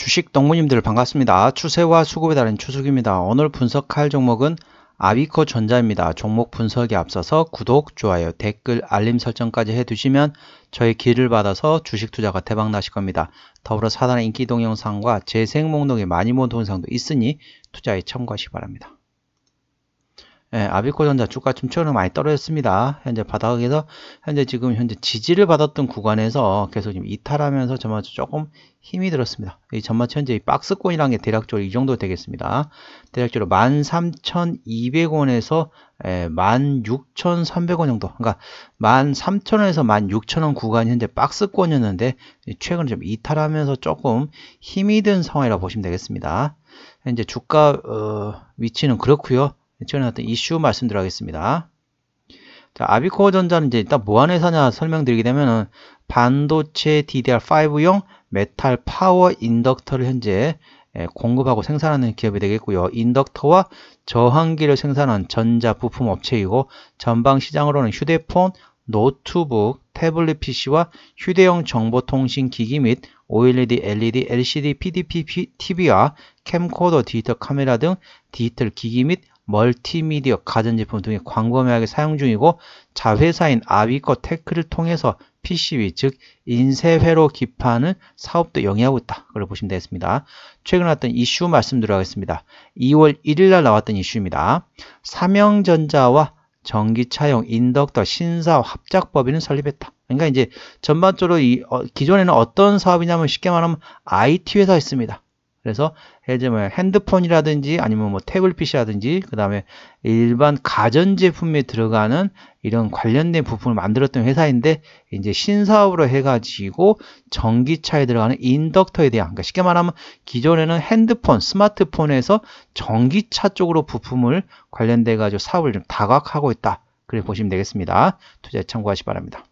주식 동무님들 반갑습니다. 추세와 수급에 따른 추석입니다. 오늘 분석할 종목은 아비코 전자입니다. 종목 분석에 앞서서 구독, 좋아요, 댓글, 알림 설정까지 해두시면 저의 길을 받아서 주식 투자가 대박 나실 겁니다. 더불어 사단의 인기 동영상과 재생 목록에 많이 모은 동영상도 있으니 투자에 참고하시기 바랍니다. 예, 아비코전자 주가 좀처럼 많이 떨어졌습니다. 현재 바닥에서 현재 지금 현재 지지를 받았던 구간에서 계속 지금 이탈하면서 전마주 조금 힘이 들었습니다. 이 전마치 현재 이 박스권이라는 게 대략적으로 이 정도 되겠습니다. 대략적으로 13,200원에서 16,300원 예, 정도 그러니까 13,000원에서 16,000원 구간 현재 박스권이었는데 최근에 좀 이탈하면서 조금 힘이 든 상황이라 고 보시면 되겠습니다. 현재 주가 어, 위치는 그렇고요. 저는 어떤 이슈 말씀드리겠습니다. 자, 아비코어 전자는 이제 일단 뭐하는 회사냐 설명드리게 되면은 반도체 DDR5용 메탈 파워 인덕터를 현재 예, 공급하고 생산하는 기업이 되겠고요. 인덕터와 저항기를 생산한 전자 부품 업체이고 전방 시장으로는 휴대폰, 노트북, 태블릿 PC와 휴대용 정보통신 기기 및 OLED, LED, LCD, PDP, TV와 캠코더, 디지털 카메라 등 디지털 기기 및 멀티미디어, 가전제품 등의 광범위하게 사용 중이고 자회사인 아비코 테크를 통해서 PCB 즉 인쇄회로 기판은 사업도 영위하고 있다. 그걸 보시면 되겠습니다. 최근 나왔던 이슈 말씀드리겠습니다. 2월 1일날 나왔던 이슈입니다. 삼형전자와 전기차용 인덕터 신사 합작법인을 설립했다. 그러니까 이제 전반적으로 이, 어, 기존에는 어떤 사업이냐면 쉽게 말하면 IT 회사있습니다 그래서 예를 들면 뭐 핸드폰이라든지 아니면 뭐 태블릿 PC라든지 그 다음에 일반 가전제품에 들어가는 이런 관련된 부품을 만들었던 회사인데 이제 신사업으로 해가지고 전기차에 들어가는 인덕터에 대한 그러니까 쉽게 말하면 기존에는 핸드폰, 스마트폰에서 전기차 쪽으로 부품을 관련돼 가지고 사업을 좀 다각하고 있다. 그래 보시면 되겠습니다. 투자에 참고하시 기 바랍니다.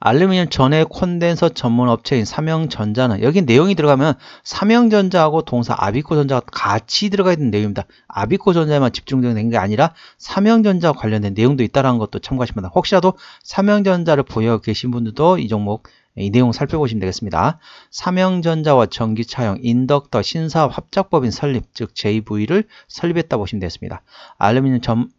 알루미늄 전해 콘덴서 전문 업체인 삼형전자는 여기 내용이 들어가면 삼형전자하고 동사 아비코전자가 같이 들어가 있는 내용입니다. 아비코전자에만 집중된 게 아니라 삼형전자 와 관련된 내용도 있다라는 것도 참고하시면 됩니다. 혹시라도 삼형전자를 보여 계신 분들도 이 종목 이 내용 살펴보시면 되겠습니다. 삼형전자와 전기차형 인덕터 신사업 합작법인 설립, 즉 JV를 설립했다 보시면 되겠습니다. 알루미늄 전,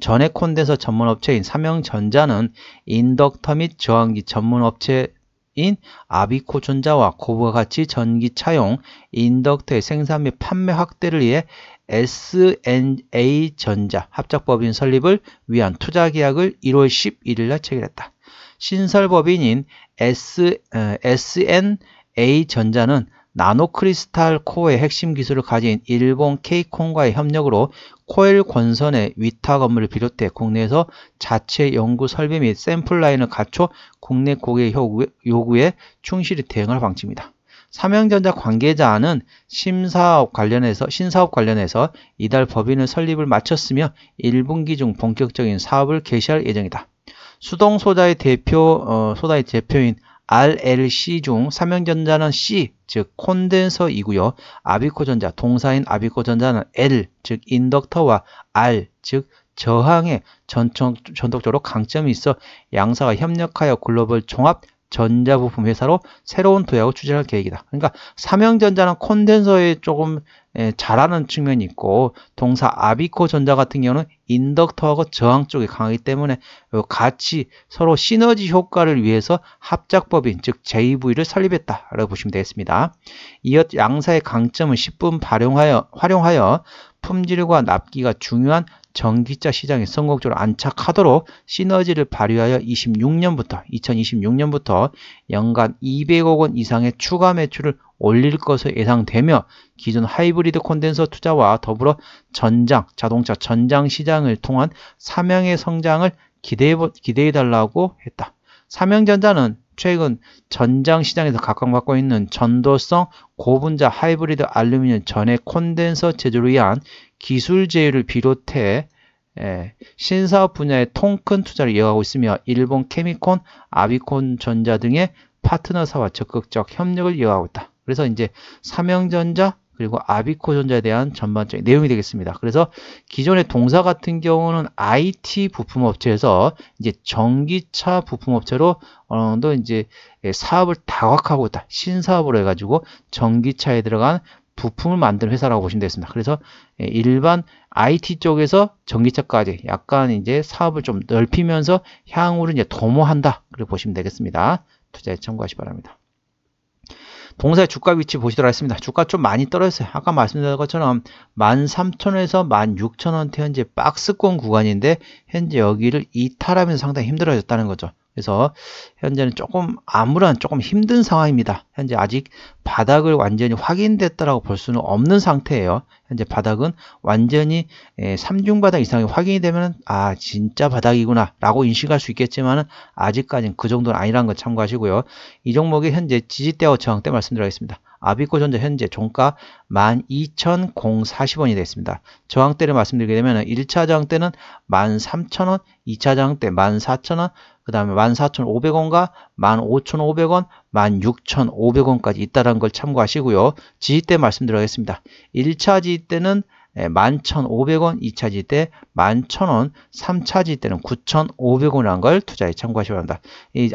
전해 콘덴서 전문업체인 삼형전자는 인덕터 및 저항기 전문업체 인 아비코전자와 고부와 같이 전기 차용 인덕터의 생산 및 판매 확대를 위해 SNA전자 합작법인 설립을 위한 투자 계약을 1월 11일 날 체결했다. 신설법인인 S, SNA전자는 어, 나노크리스탈 코어의 핵심 기술을 가진 일본 케이콘과의 협력으로 코일 권선의 위탁 업무를 비롯해 국내에서 자체 연구 설비 및 샘플 라인을 갖춰 국내 고객 요구에 충실히 대응할 방침이다. 삼형전자 관계자는 심사업 관련해서 신사업 관련해서 이달 법인을 설립을 마쳤으며 1분기 중 본격적인 사업을 개시할 예정이다. 수동 소자의 대표 어, 소자의 대표인 r l c 중 삼형전자는 C, 즉 콘덴서이고요. 아비코전자, 동사인 아비코전자는 L, 즉 인덕터와 R, 즉 저항에 전청, 전통적으로 강점이 있어 양사가 협력하여 글로벌 종합 전자부품 회사로 새로운 도약을 추진할 계획이다. 그러니까 삼형전자는 콘덴서에 조금 예, 잘하는 측면이 있고 동사 아비코 전자 같은 경우는 인덕터하고 저항 쪽이 강하기 때문에 어, 같이 서로 시너지 효과를 위해서 합작법인 즉 JV를 설립했다라고 보시면 되겠습니다. 이어 양사의 강점은 10분 발용하여 활용하여 품질과 납기가 중요한 전기차 시장에 성공적으로 안착하도록 시너지를 발휘하여 26년부터 2026년부터 연간 200억 원 이상의 추가 매출을 올릴 것으로 예상되며 기존 하이브리드 콘덴서 투자와 더불어 전장, 자동차 전장 시장을 통한 삼양의 성장을 기대해, 기대해 달라고 했다. 삼양전자는 최근 전장 시장에서 각광받고 있는 전도성 고분자 하이브리드 알루미늄 전액 콘덴서 제조를 위한 기술 제휴를 비롯해 예, 신사업 분야의 통큰 투자를 이어가고 있으며 일본 케미콘, 아비콘 전자 등의 파트너사와 적극적 협력을 이어가고 있다. 그래서 이제 삼형전자 그리고 아비코전자에 대한 전반적인 내용이 되겠습니다. 그래서 기존의 동사 같은 경우는 IT 부품업체에서 이제 전기차 부품업체로 어느 정도 이제 예, 사업을 다각하고 있다. 신사업으로 해가지고 전기차에 들어간 부품을 만드는 회사라고 보시면 되겠습니다. 그래서 예, 일반 IT 쪽에서 전기차까지 약간 이제 사업을 좀 넓히면서 향후를 이제 도모한다. 그렇게 보시면 되겠습니다. 투자에 참고하시 기 바랍니다. 동사의 주가 위치 보시도록 하겠습니다. 주가 좀 많이 떨어졌어요. 아까 말씀드린 것처럼 13,000원에서 16,000원대 현재 박스권 구간인데 현재 여기를 이탈하면서 상당히 힘들어졌다는 거죠. 그래서 현재는 조금 아무런 조금 힘든 상황입니다. 현재 아직 바닥을 완전히 확인됐다라고 볼 수는 없는 상태예요. 현재 바닥은 완전히 3중 예, 바닥 이상이 확인이 되면 아 진짜 바닥이구나라고 인식할 수 있겠지만 아직까지는 그 정도는 아니라는 거 참고하시고요. 이 종목이 현재 지지대와 저항때 말씀드리겠습니다. 아비코전자 현재 종가 12,040원이 되겠습니다. 저항대를 말씀드리게 되면 1차 저항대는 13,000원, 2차 저항대 14,000원, 그 다음에 14,500원과 15,500원, 16,500원까지 있다는 걸 참고하시고요. 지지대 말씀드리겠습니다. 1차 지지대는 11,500원 예, 2차지 때 11,000원 3차지 때는 9,500원이라는 걸 투자에 참고하시기 바랍니다.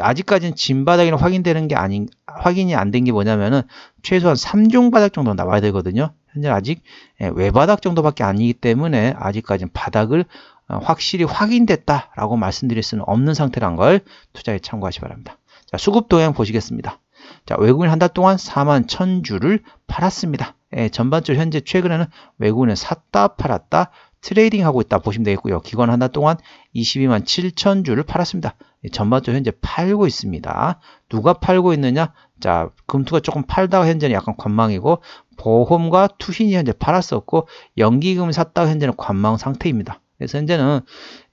아직까지는 진바닥이는 확인되는 게 아닌 확인이 안 된 게 뭐냐면은 최소한 3중 바닥 정도 나와야 되거든요. 현재 아직 예, 외바닥 정도밖에 아니기 때문에 아직까지는 바닥을 어, 확실히 확인됐다라고 말씀드릴 수는 없는 상태란 걸 투자에 참고하시기 바랍니다. 자, 수급 동향 보시겠습니다. 자, 외국인 한 달 동안 4만 1000주를 팔았습니다. 예, 전반적으로 현재 최근에는 외국인은 샀다 팔았다 트레이딩 하고 있다 보시면 되겠고요. 기관 한 달 동안 22만 7천 주를 팔았습니다. 예, 전반적으로 현재 팔고 있습니다. 누가 팔고 있느냐? 자, 금투가 조금 팔다가 현재는 약간 관망이고 보험과 투신이 현재 팔았었고 연기금 샀다가 현재는 관망 상태입니다. 그래서 현재는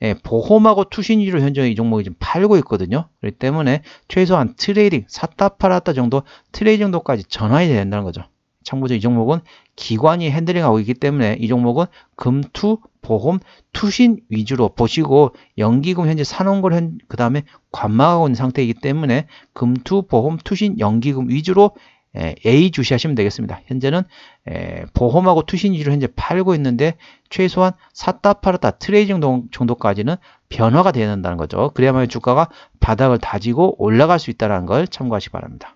예, 보험하고 투신위로 현재 이 종목이 지 팔고 있거든요. 그렇기 때문에 최소한 트레이딩 샀다 팔았다 정도 트레이딩 정도까지 전환이 돼야 된다는 거죠. 참고로 이 종목은 기관이 핸들링하고 있기 때문에 이 종목은 금투 보험 투신 위주로 보시고 연기금 현재 사놓은 걸 그 다음에 관망하고 있는 상태이기 때문에 금투 보험 투신 연기금 위주로 예, A 주시하시면 되겠습니다. 현재는 예, 보험하고 투신지로 현재 팔고 있는데 최소한 샀다 팔았다 트레이딩 정도까지는 변화가 되어야 된다는 거죠. 그래야만 주가가 바닥을 다지고 올라갈 수 있다는 걸 참고하시기 바랍니다.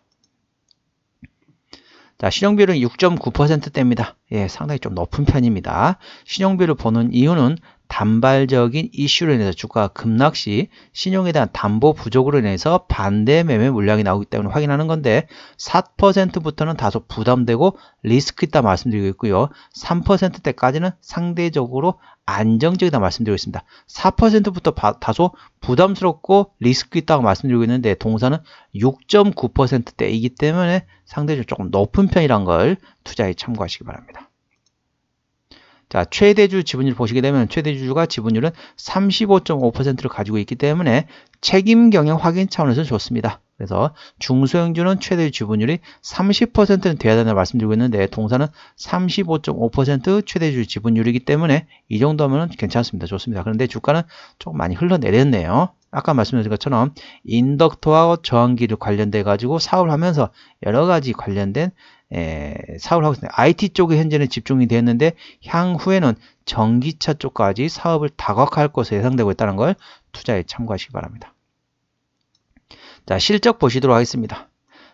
자, 신용비율은 6.9%대입니다. 예, 상당히 좀 높은 편입니다. 신용비율을 보는 이유는 단발적인 이슈로 인해서 주가 급락 시 신용에 대한 담보 부족으로 인해서 반대 매매 물량이 나오기 때문에 확인하는 건데 4%부터는 다소 부담되고 리스크 있다 말씀드리고 있고요. 3%대까지는 상대적으로 안정적이다 말씀드리고 있습니다. 4%부터 바, 다소 부담스럽고 리스크 있다고 말씀드리고 있는데 동사는 6.9%대이기 때문에 상대적으로 조금 높은 편이란 걸 투자에 참고하시기 바랍니다. 자, 최대주 지분율 보시게 되면 최대주주가 지분율은 35.5%를 가지고 있기 때문에 책임 경영 확인 차원에서 좋습니다. 그래서 중소형주는 최대 주 지분율이 30%는 돼야 된다고 말씀드리고 있는데 동사는 35.5% 최대주 지분율이기 때문에 이 정도면 괜찮습니다. 좋습니다. 그런데 주가는 조금 많이 흘러내렸네요. 아까 말씀드린 것처럼 인덕터와 저항기를 관련돼 가지고 사업을 하면서 여러 가지 관련된 에, 예, 사업을 하고 있습니다. IT 쪽에 현재는 집중이 되었는데 향후에는 전기차 쪽까지 사업을 다각화할 것으로 예상되고 있다는 걸 투자에 참고하시기 바랍니다. 자, 실적 보시도록 하겠습니다.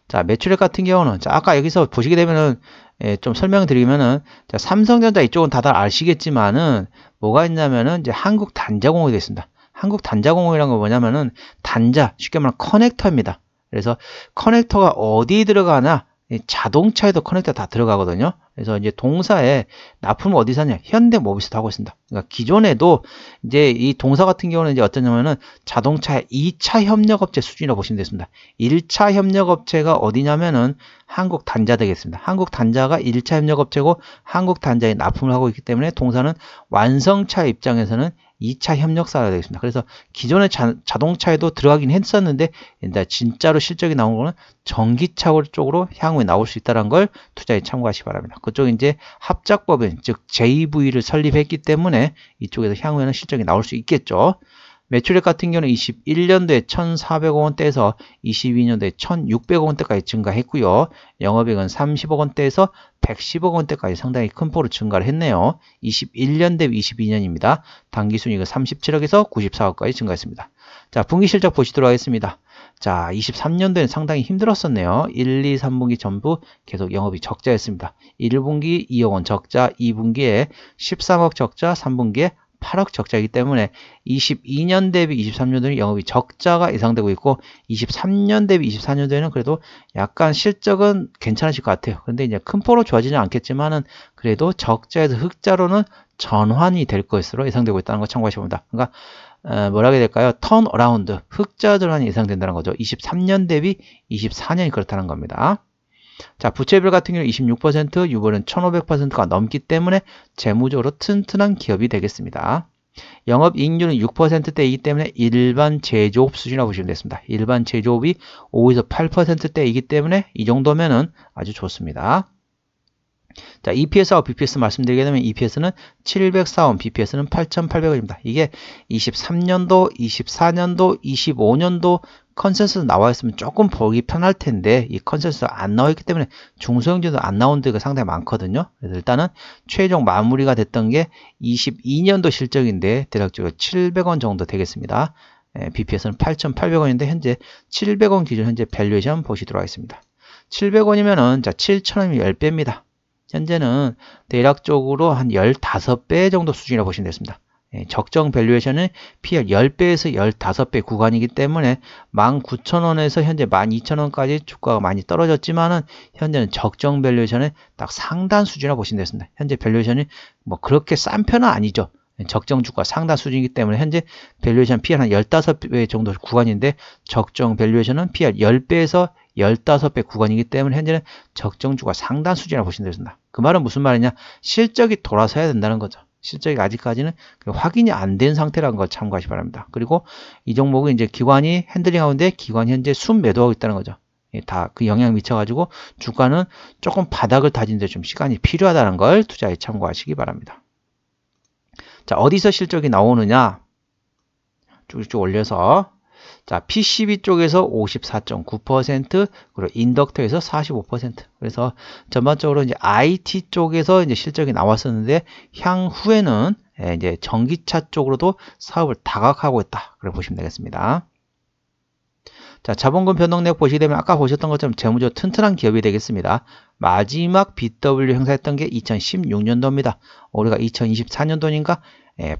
자, 매출액 같은 경우는 자, 아까 여기서 보시게 되면은 예, 좀 설명드리면은 자, 삼성전자 이쪽은 다들 아시겠지만은 뭐가 있냐면은 이제 한국 단자공업이 됐습니다. 한국 단자공업이란건 뭐냐면은 단자 쉽게 말하면 커넥터입니다. 그래서 커넥터가 어디에 들어가나 자동차에도 커넥터 다 들어가거든요. 그래서 이제 동사에 납품 어디 사냐? 현대 모비스도 하고 있습니다. 그러니까 기존에도 이제 이 동사 같은 경우는 이제 어떠냐면은 자동차 의 2차 협력업체 수준이라고 보시면 되겠습니다. 1차 협력업체가 어디냐면은 한국 단자 되겠습니다. 한국 단자가 1차 협력업체고 한국 단자에 납품을 하고 있기 때문에 동사는 완성차 입장에서는 2차 협력사가 되겠습니다. 그래서 기존의 자, 동차에도 들어가긴 했었는데 진짜로 실적이 나온 거는 전기차 쪽으로 향후에 나올 수 있다는 걸 투자에 참고하시기 바랍니다. 그쪽 이제 합작법인 즉 JV를 설립했기 때문에 이쪽에서 향후에는 실적이 나올 수 있겠죠. 매출액 같은 경우는 21년도에 1,400억원대에서 22년도에 1,600억원대까지 증가했고요. 영업액은 30억원대에서 110억원대까지 상당히 큰 폭으로 증가를 했네요. 21년 대비 22년입니다. 단기순이익은 37억에서 94억까지 증가했습니다. 자, 분기실적 보시도록 하겠습니다. 자, 2 3년도에는 상당히 힘들었었네요. 1, 2, 3분기 전부 계속 영업이 적자였습니다. 1분기 2억원 적자, 2분기에 13억 적자, 3분기에 8억 적자이기 때문에 22년 대비 23년도는 영업이 적자가 예상되고 있고 23년 대비 24년도에는 그래도 약간 실적은 괜찮으실 것 같아요. 근데 이제 큰 포로 좋아지는 않겠지만은 그래도 적자에서 흑자로는 전환이 될 것으로 예상되고 있다는 거 참고하시면 됩니다. 그러니까 어, 뭐라 해야 될까요? 턴 어라운드 흑자 전환이 예상된다는 거죠. 23년 대비 24년이 그렇다는 겁니다. 자, 부채비율 같은 경우 26%, 유보는 1500%가 넘기 때문에 재무적으로 튼튼한 기업이 되겠습니다. 영업이익률은 6%대이기 때문에 일반 제조업 수준이라고 보시면 되겠습니다. 일반 제조업이 5에서 8%대이기 때문에 이 정도면은 아주 좋습니다. 자, e p s 와 BPS 말씀드리게 되면 EPS는 704원, BPS는 8,800원입니다. 이게 23년도, 24년도, 25년도 컨센서스 나와 있으면 조금 보기 편할 텐데 이 컨센서스 안 나와 있기 때문에 중소형주도 안 나온 데가 상당히 많거든요. 그래서 일단은 최종 마무리가 됐던 게 22년도 실적인데 대략적으로 700원 정도 되겠습니다. 예, BPS는 8,800원인데 현재 700원 기준 현재 밸류에이션 보시도록 하겠습니다. 700원이면은 자 7,000원이면 10배입니다. 현재는 대략적으로 한 15배 정도 수준이라고 보시면 되겠습니다. 예, 적정 밸류에이션은 PL 10배에서 15배 구간이기 때문에 19,000원에서 현재 12,000원까지 주가가 많이 떨어졌지만은 현재는 적정 밸류에이션의 딱 상단 수준이라고 보시면 되겠습니다. 현재 밸류에이션이 뭐 그렇게 싼 편은 아니죠. 예, 적정 주가 상단 수준이기 때문에 현재 밸류에이션 PR 한 15배 정도 구간인데 적정 밸류에이션은 PR 10배에서 15배 구간이기 때문에 현재는 적정 주가 상단 수준이라고 보시면 되겠습니다. 그 말은 무슨 말이냐? 실적이 돌아서야 된다는 거죠. 실적이 아직까지는 그 확인이 안 된 상태라는 걸 참고하시 기 바랍니다. 그리고 이 종목은 이제 기관이 핸들링 하는데 기관 현재 순매도하고 있다는 거죠. 예, 다그 영향 미쳐가지고 주가는 조금 바닥을 다진데 좀 시간이 필요하다는 걸 투자에 참고하시기 바랍니다. 자, 어디서 실적이 나오느냐? 쭉쭉 올려서 자, PCB 쪽에서 54.9% 그리고 인덕터에서 45% 그래서 전반적으로 이제 IT 쪽에서 이제 실적이 나왔었는데 향후에는 예, 이제 전기차 쪽으로도 사업을 다각하고 있다. 그래 보시면 되겠습니다. 자, 자본금 변동내역 보시게 되면 아까 보셨던 것처럼 재무적으로 튼튼한 기업이 되겠습니다. 마지막 BW 행사했던 게 2016년도입니다. 우리가 2024년도니까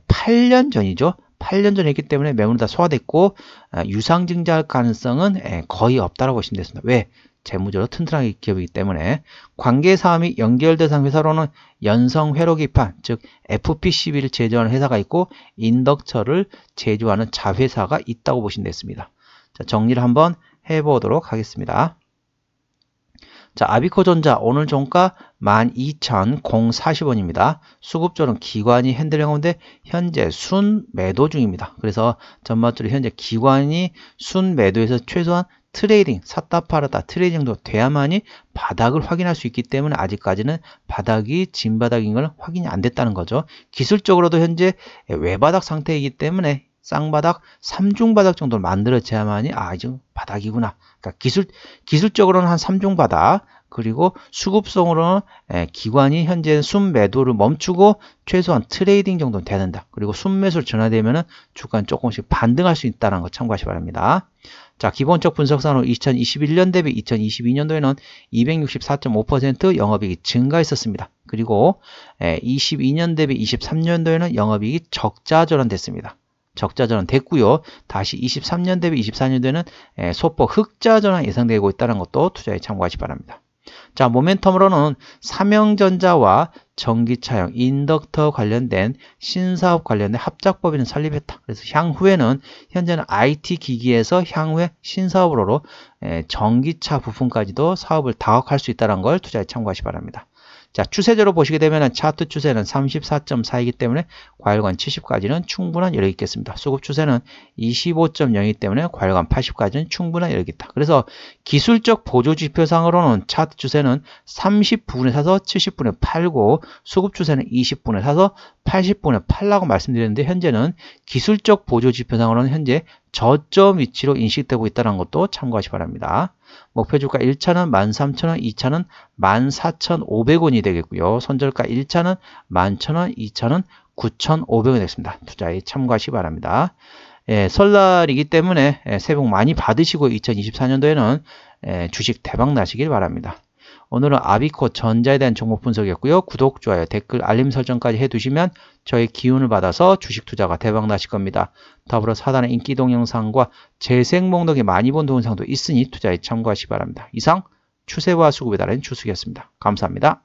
8년 예, 전이죠. 8년 전에 있기 때문에 매물은 다 소화됐고 아, 유상증자할 가능성은 예, 거의 없다고 보시면 되습니다 왜? 재무적으로 튼튼하게 기업이기 때문에 관계사항이 연결대상 회사로는 연성회로기판 즉 FPCB를 제조하는 회사가 있고 인덕처를 제조하는 자회사가 있다고 보시면 되겠습니다. 자, 정리를 한번 해보도록 하겠습니다. 자, 아비코전자 오늘 종가 12,040원입니다. 수급조는 기관이 핸들링하는데 현재 순매도 중입니다. 그래서 전마주로 현재 기관이 순매도에서 최소한 트레이딩, 샀다 팔았다 트레이딩 도 돼야만이 바닥을 확인할 수 있기 때문에 아직까지는 바닥이 진바닥인 걸 확인이 안 됐다는 거죠. 기술적으로도 현재 외바닥 상태이기 때문에 쌍바닥, 삼중바닥 정도를 만들어져야만이 아주 바닥이구나. 그러니까 기술 기술적으로는 한 삼중바닥 그리고 수급성으로는 예, 기관이 현재 순매도를 멈추고 최소한 트레이딩 정도는 되는다. 그리고 순매수를 전화되면 주가는 조금씩 반등할 수 있다는 거 참고하시 바랍니다. 자, 기본적 분석상으로 2021년 대비 2022년도에는 264.5% 영업이익이 증가했었습니다. 그리고 22년 예, 대비 23년도에는 영업이익이 적자 전환됐습니다. 적자전환 됐고요. 다시 23년 대비 2 4년도는 예, 소폭 흑자전환 예상되고 있다는 것도 투자에 참고하시 기 바랍니다. 자, 모멘텀으로는 삼형전자와 전기차용, 인덕터 관련된 신사업 관련된 합작법인을 설립했다. 그래서 향후에는 현재는 IT 기기에서 향후에 신사업으로 예, 전기차 부품까지도 사업을 다각할 수 있다는 걸 투자에 참고하시 기 바랍니다. 자, 추세대로 보시게 되면 차트 추세는 34.4이기 때문에 과열관 70까지는 충분한 여력이 있겠습니다. 수급 추세는 25.0이기 때문에 과열관 80까지는 충분한 여력이 있다. 그래서 기술적 보조 지표상으로는 차트 추세는 30분에 사서 70분에 팔고 수급 추세는 20분에 사서 80분에 팔라고 말씀드렸는데 현재는 기술적 보조 지표상으로는 현재 저점 위치로 인식되고 있다는 것도 참고하시 기 바랍니다. 목표 주가 1차는 13,000원, 2차는 14,500원이 되겠고요. 손절가 1차는 11,000원, 2차는 9,500원이 되겠습니다. 투자에 참고하시기 바랍니다. 예, 설날이기 때문에 예, 새해 복 많이 받으시고 2024년도에는 예, 주식 대박 나시길 바랍니다. 오늘은 아비코 전자에 대한 정보 분석이었고요. 구독, 좋아요, 댓글, 알림 설정까지 해두시면 저의 기운을 받아서 주식 투자가 대박 나실 겁니다. 더불어 사단의 인기 동영상과 재생 목록에 많이 본 동영상도 있으니 투자에 참고하시기 바랍니다. 이상 추세와 수급에 달른주숙이었습니다 감사합니다.